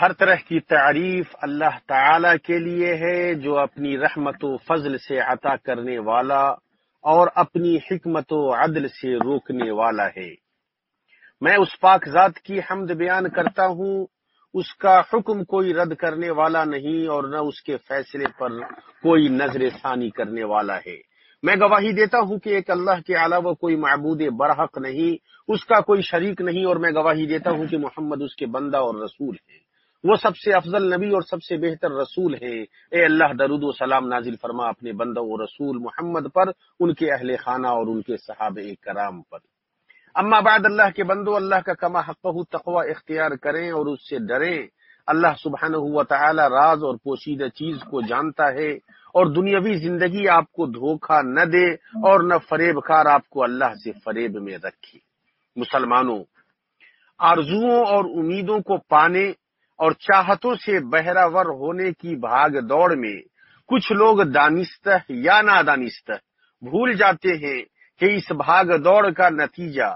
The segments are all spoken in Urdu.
ہر طرح کی تعریف اللہ تعالی کے لیے ہے جو اپنی رحمت و فضل سے عطا کرنے والا اور اپنی حکمت و عدل سے روکنے والا ہے میں اس پاک ذات کی حمد بیان کرتا ہوں اس کا حکم کوئی رد کرنے والا نہیں اور نہ اس کے فیصلے پر کوئی نظر ثانی کرنے والا ہے میں گواہی دیتا ہوں کہ ایک اللہ کے علاوہ کوئی معبود برحق نہیں اس کا کوئی شریک نہیں اور میں گواہی دیتا ہوں کہ محمد اس کے بندہ اور رسول ہے وہ سب سے افضل نبی اور سب سے بہتر رسول ہیں اے اللہ درود و سلام نازل فرما اپنے بندہ و رسول محمد پر ان کے اہل خانہ اور ان کے صحاب کرام پر اما بعد اللہ کے بندو اللہ کا کما حقہ تقوا اختیار کریں اور اس سے ڈرے اللہ سبحان ہوا تعالی راز اور پوشیدہ چیز کو جانتا ہے اور دنیاوی زندگی آپ کو دھوکہ نہ دے اور نہ فریب کار آپ کو اللہ سے فریب میں رکھے مسلمانوں آرزو اور امیدوں کو پانے اور چاہتوں سے بہراور ہونے کی بھاگ دوڑ میں کچھ لوگ یا نادانست بھول جاتے ہیں کہ اس بھاگ دوڑ کا نتیجہ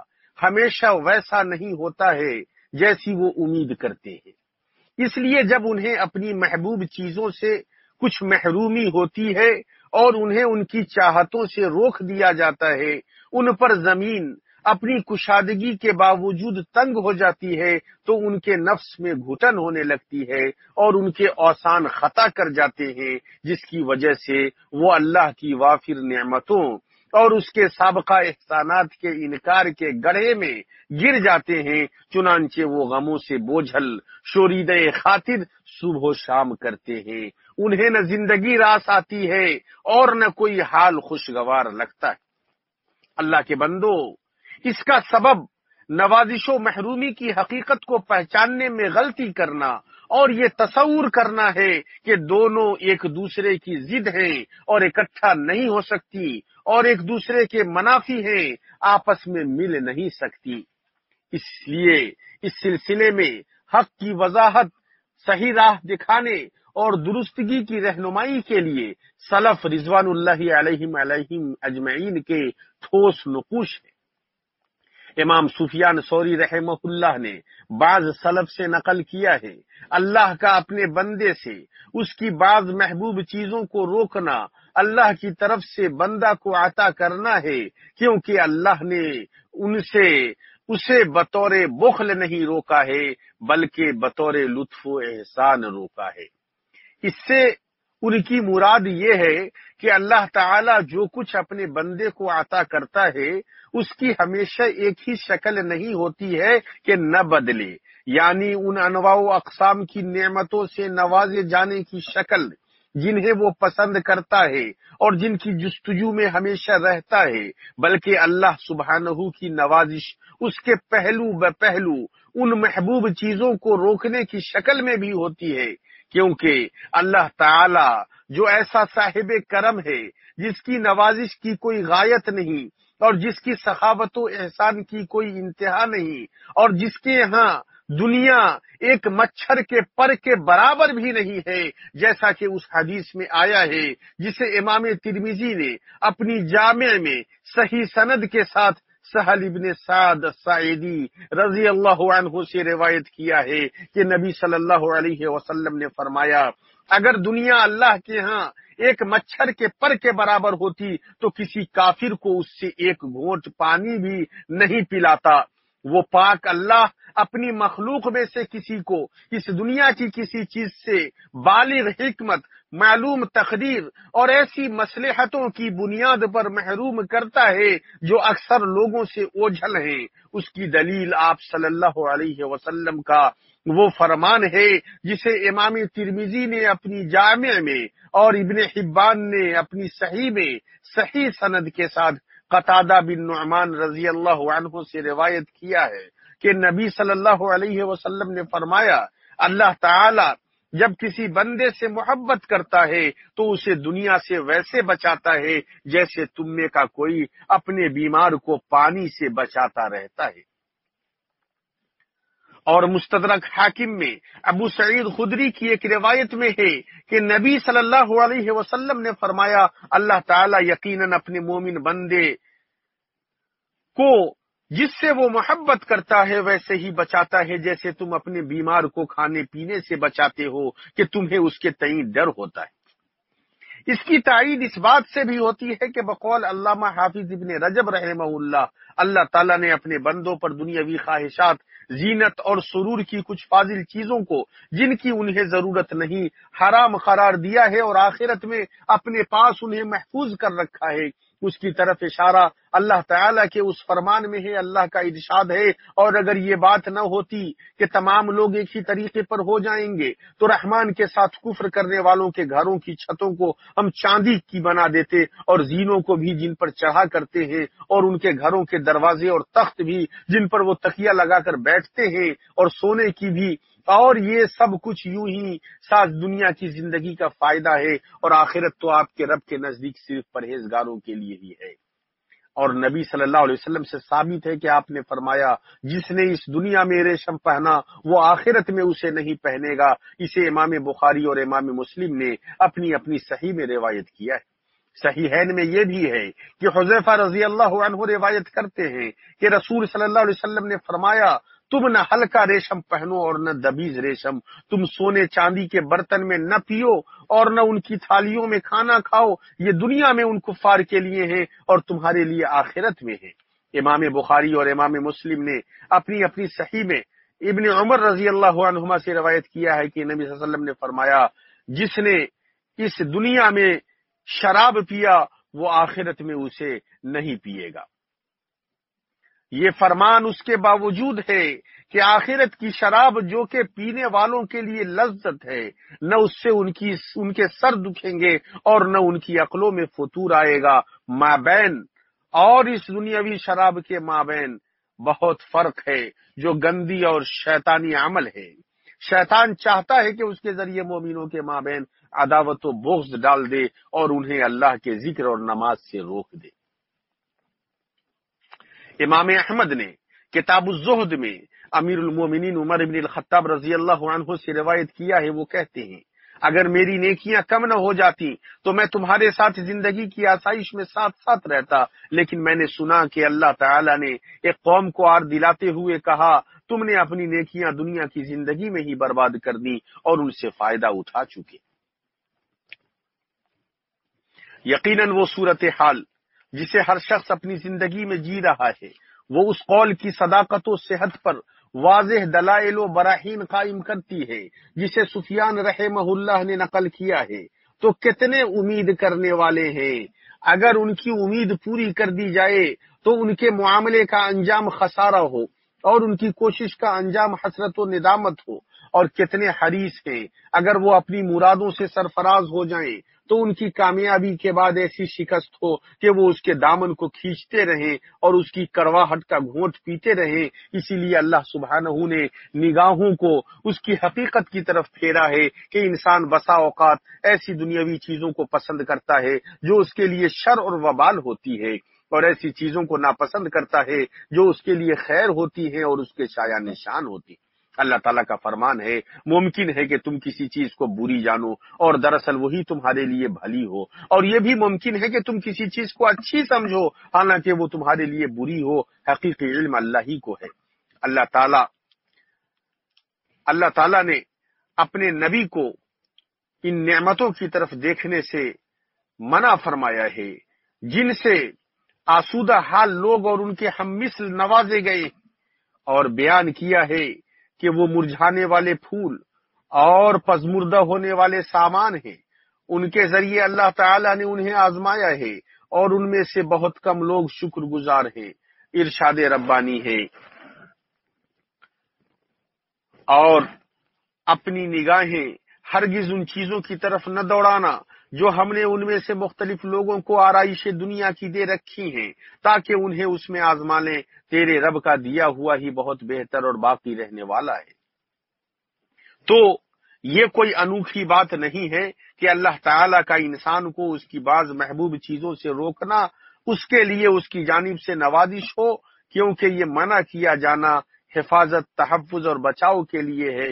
ہمیشہ ویسا نہیں ہوتا ہے جیسی وہ امید کرتے ہیں اس لیے جب انہیں اپنی محبوب چیزوں سے کچھ محرومی ہوتی ہے اور انہیں ان کی چاہتوں سے روک دیا جاتا ہے ان پر زمین اپنی کشادگی کے باوجود تنگ ہو جاتی ہے تو ان کے نفس میں گھٹن ہونے لگتی ہے اور ان کے اوسان خطا کر جاتے ہیں جس کی وجہ سے وہ اللہ کی وافر نعمتوں اور اس کے سابقہ احسانات کے انکار کے گڑھے میں گر جاتے ہیں چنانچہ وہ غموں سے بوجھل شورید خاطر صبح و شام کرتے ہیں انہیں نہ زندگی راس آتی ہے اور نہ کوئی حال خوشگوار لگتا ہے اللہ کے بندو اس کا سبب نوازش و محرومی کی حقیقت کو پہچاننے میں غلطی کرنا اور یہ تصور کرنا ہے کہ دونوں ایک دوسرے کی ضد ہیں اور اکٹھا نہیں ہو سکتی اور ایک دوسرے کے منافی ہیں آپس میں مل نہیں سکتی اس لیے اس سلسلے میں حق کی وضاحت صحیح راہ دکھانے اور درستگی کی رہنمائی کے لیے سلف رضوان اللہ علیہم علیہم اجمعین کے ٹھوس نقوش ہیں امام سفیان سوری رحمہ اللہ نے بعض سلب سے نقل کیا ہے اللہ کا اپنے بندے سے اس کی بعض محبوب چیزوں کو روکنا اللہ کی طرف سے بندہ کو عطا کرنا ہے کیونکہ اللہ نے ان سے اسے بطور بخل نہیں روکا ہے بلکہ بطور لطف و احسان روکا ہے اس سے ان کی مراد یہ ہے کہ اللہ تعالی جو کچھ اپنے بندے کو عطا کرتا ہے اس کی ہمیشہ ایک ہی شکل نہیں ہوتی ہے کہ نہ بدلے یعنی ان انواع و اقسام کی نعمتوں سے نوازے جانے کی شکل جنہیں وہ پسند کرتا ہے اور جن کی جستجو میں ہمیشہ رہتا ہے بلکہ اللہ سبحانہ کی نوازش اس کے پہلو بہلو ان محبوب چیزوں کو روکنے کی شکل میں بھی ہوتی ہے کیونکہ اللہ تعالی جو ایسا صاحب کرم ہے جس کی نوازش کی کوئی غایت نہیں اور جس کی سخاوت و احسان کی کوئی انتہا نہیں اور جس کے یہاں دنیا ایک مچھر کے پر کے برابر بھی نہیں ہے جیسا کہ اس حدیث میں آیا ہے جسے امام ترمیزی نے اپنی جامع میں صحیح سند کے ساتھ سہل ابن سعد سعیدی رضی اللہ عنہ سے روایت کیا ہے کہ نبی صلی اللہ علیہ وسلم نے فرمایا اگر دنیا اللہ کے ہاں ایک مچھر کے پر کے برابر ہوتی تو کسی کافر کو اس سے ایک گھونٹ پانی بھی نہیں پلاتا وہ پاک اللہ اپنی مخلوق میں سے کسی کو اس دنیا کی کسی چیز سے بالغ حکمت معلوم تقریر اور ایسی مسلحتوں کی بنیاد پر محروم کرتا ہے جو اکثر لوگوں سے اوجھل ہیں اس کی دلیل آپ صلی اللہ علیہ وسلم کا وہ فرمان ہے جسے امام ترمیزی نے اپنی جامع میں اور ابن حبان نے اپنی صحیح میں صحیح سند کے ساتھ قطادہ بن نعمان رضی اللہ عنہ سے روایت کیا ہے کہ نبی صلی اللہ علیہ وسلم نے فرمایا اللہ تعالی جب کسی بندے سے محبت کرتا ہے تو اسے دنیا سے ویسے بچاتا ہے جیسے تم کا کوئی اپنے بیمار کو پانی سے بچاتا رہتا ہے اور مستدرک حاکم میں ابو سعید خدری کی ایک روایت میں ہے کہ نبی صلی اللہ علیہ وسلم نے فرمایا اللہ تعالی یقیناً اپنے مومن بندے کو جس سے وہ محبت کرتا ہے ویسے ہی بچاتا ہے جیسے تم اپنے بیمار کو کھانے پینے سے بچاتے ہو کہ تمہیں اس کے تئیں ڈر ہوتا ہے اس کی تائید اس بات سے بھی ہوتی ہے کہ بقول علامہ حافظ ابن رجب رحمہ اللہ اللہ تعالیٰ نے اپنے بندوں پر دنیاوی خواہشات زینت اور سرور کی کچھ فاضل چیزوں کو جن کی انہیں ضرورت نہیں حرام قرار دیا ہے اور آخرت میں اپنے پاس انہیں محفوظ کر رکھا ہے اس کی طرف اشارہ اللہ تعالیٰ کے اس فرمان میں ہے اللہ کا ارشاد ہے اور اگر یہ بات نہ ہوتی کہ تمام لوگ ایک ہی طریقے پر ہو جائیں گے تو رحمان کے ساتھ کفر کرنے والوں کے گھروں کی چھتوں کو ہم چاندی کی بنا دیتے اور زینوں کو بھی جن پر چڑھا کرتے ہیں اور ان کے گھروں کے دروازے اور تخت بھی جن پر وہ تکیا لگا کر بیٹھتے ہیں اور سونے کی بھی اور یہ سب کچھ یوں ہی ساز دنیا کی زندگی کا فائدہ ہے اور آخرت تو آپ کے رب کے نزدیک صرف پرہیزگاروں کے لیے ہی ہے اور نبی صلی اللہ علیہ وسلم سے ثابت ہے کہ آپ نے فرمایا جس نے اس دنیا میں ریشم پہنا وہ آخرت میں اسے نہیں پہنے گا اسے امام بخاری اور امام مسلم نے اپنی اپنی صحیح میں روایت کیا ہے صحیح ہے یہ بھی ہے کہ حضیفہ رضی اللہ عنہ روایت کرتے ہیں کہ رسول صلی اللہ علیہ وسلم نے فرمایا تم نہ ہلکا ریشم پہنو اور نہ دبیز ریشم تم سونے چاندی کے برتن میں نہ پیو اور نہ ان کی تھالیوں میں کھانا کھاؤ یہ دنیا میں ان کفار کے لیے ہیں اور تمہارے لیے آخرت میں ہیں امام بخاری اور امام مسلم نے اپنی اپنی صحیح میں ابن عمر رضی اللہ عنہما سے روایت کیا ہے کہ نبی صلی اللہ علیہ وسلم نے فرمایا جس نے اس دنیا میں شراب پیا وہ آخرت میں اسے نہیں پیے گا یہ فرمان اس کے باوجود ہے کہ آخرت کی شراب جو کہ پینے والوں کے لیے لذت ہے نہ اس سے ان کی ان کے سر دکھیں گے اور نہ ان کی عقلوں میں فطور آئے گا مابین اور اس دنیاوی شراب کے مابین بہت فرق ہے جو گندی اور شیطانی عمل ہے شیطان چاہتا ہے کہ اس کے ذریعے مومنوں کے مابین عداوت و بغض ڈال دے اور انہیں اللہ کے ذکر اور نماز سے روک دے امام احمد نے کتاب الزہد میں امیر المومنین عمر ابن الخطاب رضی اللہ عنہ سے روایت کیا ہے وہ کہتے ہیں اگر میری نیکیاں کم نہ ہو جاتی تو میں تمہارے ساتھ زندگی کی آسائش میں ساتھ ساتھ رہتا لیکن میں نے سنا کہ اللہ تعالی نے ایک قوم کو آر دلاتے ہوئے کہا تم نے اپنی نیکیاں دنیا کی زندگی میں ہی برباد کر دی اور ان سے فائدہ اٹھا چکے یقیناً وہ صورت حال جسے ہر شخص اپنی زندگی میں جی رہا ہے وہ اس قول کی صداقت و صحت پر واضح دلائل و براہین قائم کرتی ہے جسے سفیان رحمہ اللہ نے نقل کیا ہے تو کتنے امید کرنے والے ہیں اگر ان کی امید پوری کر دی جائے تو ان کے معاملے کا انجام خسارہ ہو اور ان کی کوشش کا انجام حسرت و ندامت ہو اور کتنے حریص ہیں اگر وہ اپنی مرادوں سے سرفراز ہو جائیں تو ان کی کامیابی کے بعد ایسی شکست ہو کہ وہ اس کے دامن کو کھینچتے رہیں اور اس کی کرواہٹ کا گھونٹ پیتے رہیں اسی لیے اللہ سبحانہ نے نگاہوں کو اس کی حقیقت کی طرف پھیرا ہے کہ انسان بسا اوقات ایسی دنیاوی چیزوں کو پسند کرتا ہے جو اس کے لیے شر اور وبال ہوتی ہے اور ایسی چیزوں کو ناپسند کرتا ہے جو اس کے لیے خیر ہوتی ہے اور اس کے شایہ نشان ہوتی اللہ تعالیٰ کا فرمان ہے ممکن ہے کہ تم کسی چیز کو بری جانو اور دراصل وہی تمہارے لیے بھلی ہو اور یہ بھی ممکن ہے کہ تم کسی چیز کو اچھی سمجھو حالانکہ وہ تمہارے لیے بری ہو حقیقی علم اللہ ہی کو ہے اللہ تعالی اللہ تعالیٰ نے اپنے نبی کو ان نعمتوں کی طرف دیکھنے سے منع فرمایا ہے جن سے آسودہ حال لوگ اور ان کے ہم مثل نوازے گئے اور بیان کیا ہے کہ وہ مرجھانے والے پھول اور پزمردہ ہونے والے سامان ہیں ان کے ذریعے اللہ تعالیٰ نے انہیں آزمایا ہے اور ان میں سے بہت کم لوگ شکر گزار ہیں ارشاد ربانی ہے اور اپنی نگاہیں ہرگز ان چیزوں کی طرف نہ دوڑانا جو ہم نے ان میں سے مختلف لوگوں کو آرائش دنیا کی دے رکھی ہیں تاکہ انہیں اس میں آزما لیں تیرے رب کا دیا ہوا ہی بہت بہتر اور باقی رہنے والا ہے تو یہ کوئی انوکھی بات نہیں ہے کہ اللہ تعالی کا انسان کو اس کی بعض محبوب چیزوں سے روکنا اس کے لیے اس کی جانب سے نوازش ہو کیونکہ یہ منع کیا جانا حفاظت تحفظ اور بچاؤ کے لیے ہے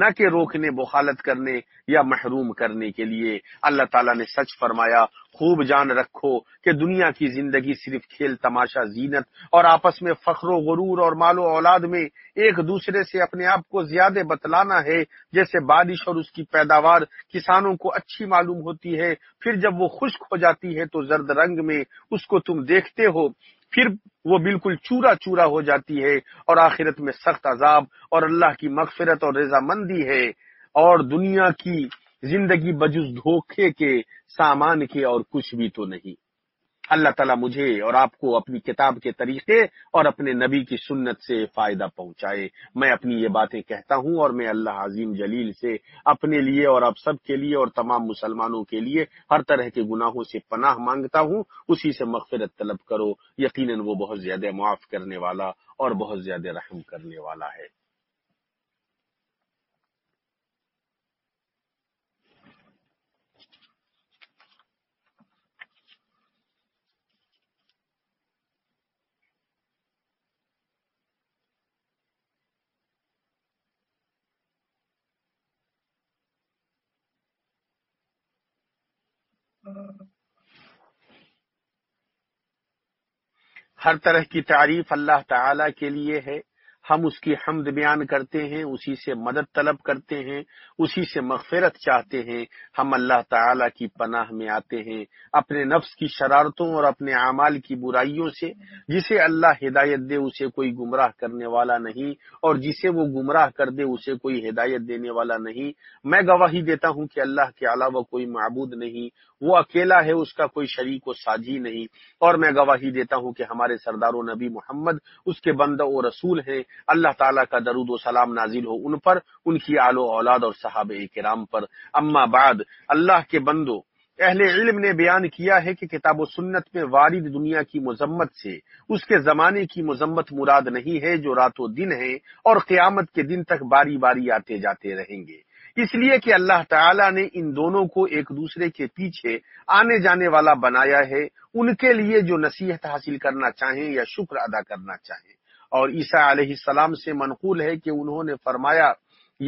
نہ کہ روکنے بخالت کرنے یا محروم کرنے کے لیے اللہ تعالیٰ نے سچ فرمایا خوب جان رکھو کہ دنیا کی زندگی صرف کھیل تماشا زینت اور آپس میں فخر و غرور اور مال و اولاد میں ایک دوسرے سے اپنے آپ کو زیادہ بتلانا ہے جیسے بارش اور اس کی پیداوار کسانوں کو اچھی معلوم ہوتی ہے پھر جب وہ خشک ہو جاتی ہے تو زرد رنگ میں اس کو تم دیکھتے ہو پھر وہ بالکل چورا چورا ہو جاتی ہے اور آخرت میں سخت عذاب اور اللہ کی مغفرت اور رضا مندی ہے اور دنیا کی زندگی بجز دھوکے کے سامان کے اور کچھ بھی تو نہیں اللہ تعالیٰ مجھے اور آپ کو اپنی کتاب کے طریقے اور اپنے نبی کی سنت سے فائدہ پہنچائے میں اپنی یہ باتیں کہتا ہوں اور میں اللہ عظیم جلیل سے اپنے لیے اور آپ سب کے لیے اور تمام مسلمانوں کے لیے ہر طرح کے گناہوں سے پناہ مانگتا ہوں اسی سے مغفرت طلب کرو یقیناً وہ بہت زیادہ معاف کرنے والا اور بہت زیادہ رحم کرنے والا ہے ہر طرح کی تعریف اللہ تعالی کے لیے ہے ہم اس کی حمد بیان کرتے ہیں اسی سے مدد طلب کرتے ہیں اسی سے مغفرت چاہتے ہیں ہم اللہ تعالی کی پناہ میں آتے ہیں اپنے نفس کی شرارتوں اور اپنے اعمال کی برائیوں سے جسے اللہ ہدایت دے اسے کوئی گمراہ کرنے والا نہیں اور جسے وہ گمراہ کر دے اسے کوئی ہدایت دینے والا نہیں میں گواہی دیتا ہوں کہ اللہ کے علاوہ کوئی معبود نہیں وہ اکیلا ہے اس کا کوئی شریک و ساجی نہیں اور میں گواہی دیتا ہوں کہ ہمارے سردار و نبی محمد اس کے بند و رسول ہیں اللہ تعالیٰ کا درود و سلام نازل ہو ان پر ان کی آل و اولاد اور صحاب کرام پر اما بعد اللہ کے بندو اہل علم نے بیان کیا ہے کہ کتاب و سنت میں وارد دنیا کی مذمت سے اس کے زمانے کی مذمت مراد نہیں ہے جو رات و دن ہے اور قیامت کے دن تک باری باری آتے جاتے رہیں گے اس لیے کہ اللہ تعالیٰ نے ان دونوں کو ایک دوسرے کے پیچھے آنے جانے والا بنایا ہے ان کے لیے جو نصیحت حاصل کرنا چاہیں یا شکر ادا کرنا چاہیں اور عیسا علیہ السلام سے منقول ہے کہ انہوں نے فرمایا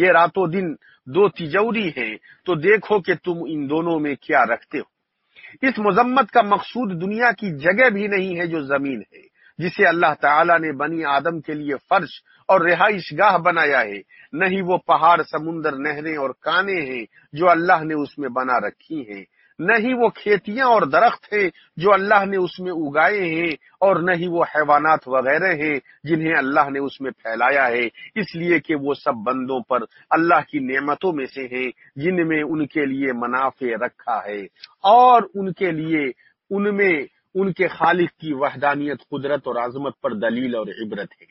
یہ رات و دن دو تجوری ہیں تو دیکھو کہ تم ان دونوں میں کیا رکھتے ہو اس مذمت کا مقصود دنیا کی جگہ بھی نہیں ہے جو زمین ہے جسے اللہ تعالیٰ نے بنی آدم کے لیے فرش اور رہائش گاہ بنایا ہے نہیں وہ پہاڑ سمندر نہریں اور کانے ہیں جو اللہ نے اس میں بنا رکھی ہیں نہ ہی وہ کھیتیاں اور درخت ہیں جو اللہ نے اس میں اگائے ہیں اور نہ ہی وہ حیوانات وغیرہ ہیں جنہیں اللہ نے اس میں پھیلایا ہے اس لیے کہ وہ سب بندوں پر اللہ کی نعمتوں میں سے ہیں جن میں ان کے لیے منافع رکھا ہے اور ان کے لیے ان میں ان کے خالق کی وحدانیت قدرت اور عظمت پر دلیل اور عبرت ہے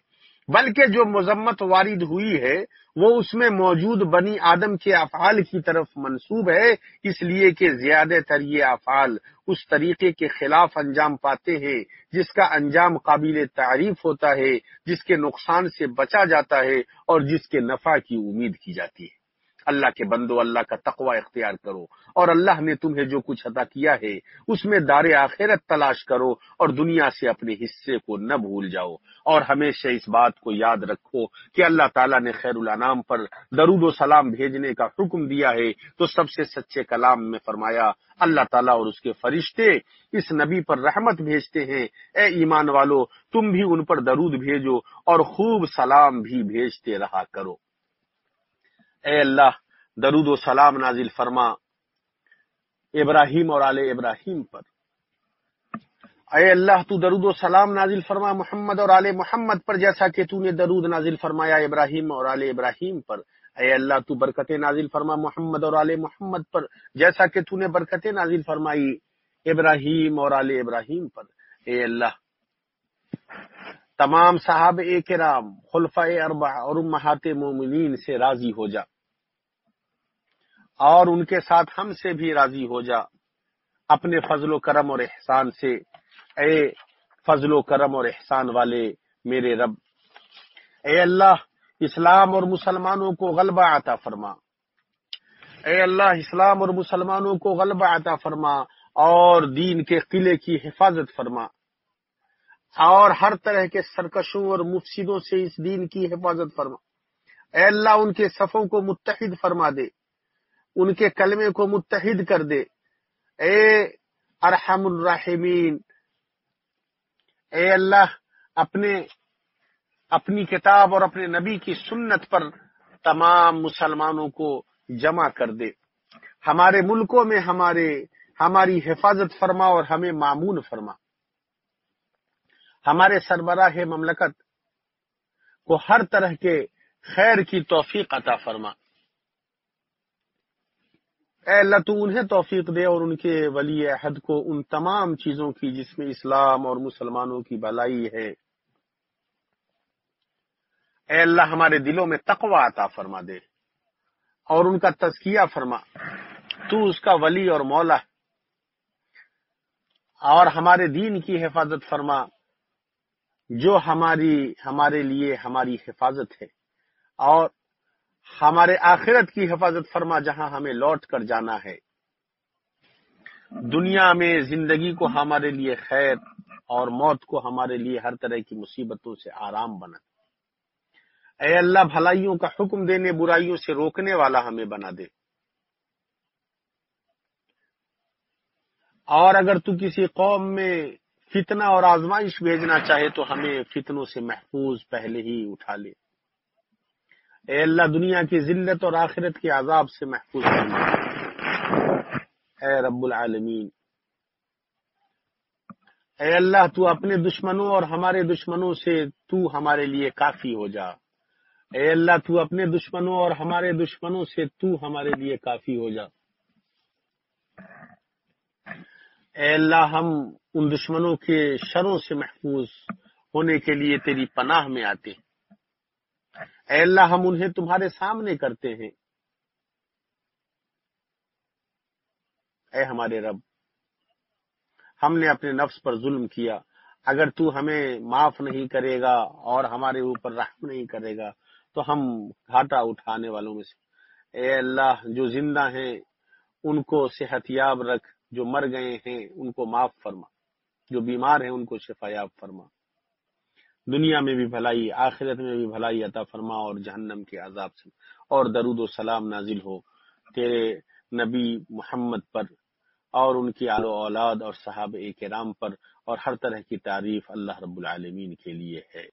بلکہ جو مذمت وارد ہوئی ہے وہ اس میں موجود بنی آدم کے افعال کی طرف منسوب ہے اس لیے کہ زیادہ تر یہ افعال اس طریقے کے خلاف انجام پاتے ہیں جس کا انجام قابل تعریف ہوتا ہے جس کے نقصان سے بچا جاتا ہے اور جس کے نفع کی امید کی جاتی ہے اللہ کے بندو اللہ کا تقوی اختیار کرو اور اللہ نے تمہیں جو کچھ عطا کیا ہے اس میں دار آخرت تلاش کرو اور دنیا سے اپنے حصے کو نہ بھول جاؤ اور ہمیشہ اس بات کو یاد رکھو کہ اللہ تعالیٰ نے خیر الانام پر درود و سلام بھیجنے کا حکم دیا ہے تو سب سے سچے کلام میں فرمایا اللہ تعالیٰ اور اس کے فرشتے اس نبی پر رحمت بھیجتے ہیں اے ایمان والو تم بھی ان پر درود بھیجو اور خوب سلام بھی بھیجتے رہا کرو اے اللہ درود و سلام نازل فرما ابراہیم اور ابراہیم پر اے اللہ تو درود و سلام نازل فرما محمد اور آل محمد پر جیسا کہ تو نے درود نازل فرمایا ابراہیم اور علیہ ابراہیم پر اے اللہ تو برکت نازل فرما محمد اور علیہ محمد پر جیسا کہ تو نے برکت نازل فرمائی ابراہیم اور علیہ ابراہیم پر اے اللہ تمام صاحب کرام رام خلف اربا اور مومنین سے راضی ہو جا اور ان کے ساتھ ہم سے بھی راضی ہو جا اپنے فضل و کرم اور احسان سے اے فضل و کرم اور احسان والے میرے رب اے اللہ اسلام اور مسلمانوں کو غلبہ عطا فرما اے اللہ اسلام اور مسلمانوں کو غلبہ عطا فرما اور دین کے قلعے کی حفاظت فرما اور ہر طرح کے سرکشوں اور مفسدوں سے اس دین کی حفاظت فرما اے اللہ ان کے صفوں کو متحد فرما دے ان کے کلمے کو متحد کر دے اے ارحم الرحمین اے اللہ اپنے اپنی کتاب اور اپنے نبی کی سنت پر تمام مسلمانوں کو جمع کر دے ہمارے ملکوں میں ہمارے ہماری حفاظت فرما اور ہمیں معمون فرما ہمارے سربراہ مملکت کو ہر طرح کے خیر کی توفیق عطا فرما اے اللہ تو انہیں توفیق دے اور ان کے ولی عہد کو ان تمام چیزوں کی جس میں اسلام اور مسلمانوں کی بلائی ہے اے اللہ ہمارے دلوں میں تقوا عطا فرما دے اور ان کا تذکیہ فرما تو اس کا ولی اور مولا اور ہمارے دین کی حفاظت فرما جو ہماری ہمارے لیے ہماری حفاظت ہے اور ہمارے آخرت کی حفاظت فرما جہاں ہمیں لوٹ کر جانا ہے دنیا میں زندگی کو ہمارے لیے خیر اور موت کو ہمارے لیے ہر طرح کی مصیبتوں سے آرام بنا اے اللہ بھلائیوں کا حکم دینے برائیوں سے روکنے والا ہمیں بنا دے اور اگر تو کسی قوم میں فتنہ اور آزمائش بھیجنا چاہے تو ہمیں فتنوں سے محفوظ پہلے ہی اٹھا لے اے اللہ دنیا کی ذلت اور آخرت کے عذاب سے محفوظ کرنا اے رب العالمین اے اللہ تو اپنے دشمنوں اور ہمارے دشمنوں سے تو ہمارے لیے کافی ہو جا اے اللہ تو اپنے دشمنوں اور ہمارے دشمنوں سے تو ہمارے لیے کافی ہو جا اے اللہ ہم ان دشمنوں کے شروں سے محفوظ ہونے کے لیے تیری پناہ میں آتے ہیں اے اللہ ہم انہیں تمہارے سامنے کرتے ہیں اے ہمارے رب ہم نے اپنے نفس پر ظلم کیا اگر تو ہمیں معاف نہیں کرے گا اور ہمارے اوپر رحم نہیں کرے گا تو ہم گھاٹا اٹھانے والوں میں سے اے اللہ جو زندہ ہیں ان کو صحت یاب رکھ جو مر گئے ہیں ان کو معاف فرما جو بیمار ہیں ان کو شفایاب فرما دنیا میں بھی بھلائی آخرت میں بھی بھلائی عطا فرما اور جہنم کے عذاب سے اور درود و سلام نازل ہو تیرے نبی محمد پر اور ان کی آل و اولاد اور صحاب اے پر اور ہر طرح کی تعریف اللہ رب العالمین کے لیے ہے